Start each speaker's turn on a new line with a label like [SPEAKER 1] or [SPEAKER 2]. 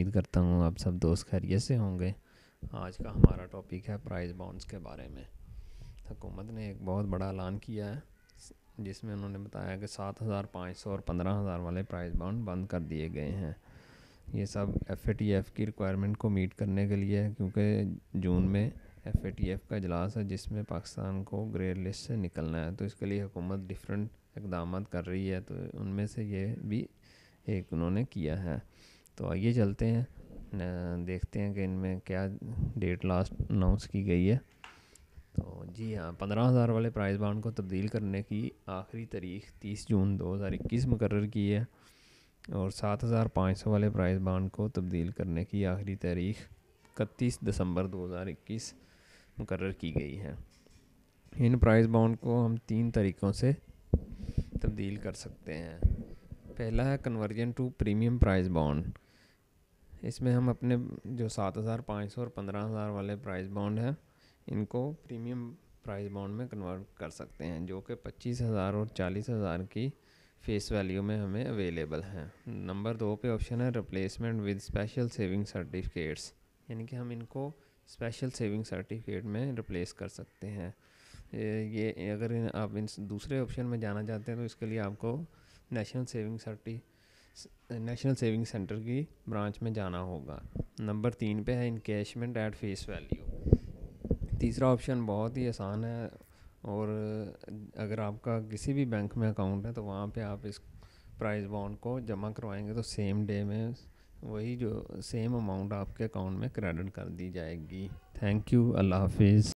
[SPEAKER 1] उम्मीद करता हूँ आप सब दोस्त खैरियत से होंगे आज का हमारा टॉपिक है प्राइस बॉन्ड्स के बारे में हुकूमत ने एक बहुत बड़ा ऐलान किया है जिसमें उन्होंने बताया कि सात हज़ार पाँच सौ और पंद्रह हज़ार वाले प्राइस बॉन्ड बंद कर दिए गए हैं ये सब एफ की रिक्वायरमेंट को मीट करने के लिए है क्योंकि जून में एफ का इजलास है जिसमें पाकिस्तान को ग्रे लिस्ट से निकलना है तो इसके लिए हुकूमत डिफरेंट इकदाम कर रही है तो उनमें से ये भी एक उन्होंने किया है तो आइए चलते हैं देखते हैं कि इनमें क्या डेट लास्ट अनाउंस की गई है तो जी हाँ पंद्रह हज़ार वाले प्राइस बाउंड को तब्दील करने की आखिरी तारीख तीस जून दो हज़ार इक्कीस मुकर की है और सात हज़ार पाँच सौ वाले प्राइस बाउंड को तब्दील करने की आखिरी तारीख इकतीस दिसंबर दो हज़ार इक्कीस मुकर की गई है इन प्राइस बाउंड को हम तीन तरीक़ों से तब्दील कर सकते हैं पहला है conversion to premium price bound इसमें हम अपने जो सात हज़ार पाँच सौ और पंद्रह हज़ार वाले प्राइस बॉन्ड हैं इनको प्रीमियम प्राइस बॉन्ड में कन्वर्ट कर सकते हैं जो कि पच्चीस हज़ार और चालीस हज़ार की फेस वैल्यू में हमें अवेलेबल हैं नंबर दो पे ऑप्शन है replacement with special saving certificates यानी कि हम इनको स्पेशल सेविंग सर्टिफिकेट में रिप्लेस कर सकते हैं ये अगर आप इन दूसरे ऑप्शन में जाना चाहते हैं तो इसके लिए आपको national saving certificate national saving centre की ब्रांच में जाना होगा नंबर तीन पे है इनकेशमेंट एट फेस वैल्यू तीसरा ऑप्शन बहुत ही आसान है और अगर आपका किसी भी बैंक में अकाउंट है तो वहाँ पे आप इस प्राइस बॉन्ड को जमा करवाएंगे तो सेम डे में वही जो सेम अमाउंट आपके अकाउंट में क्रेडिट कर दी जाएगी थैंक यू अल्लाह हाफिज़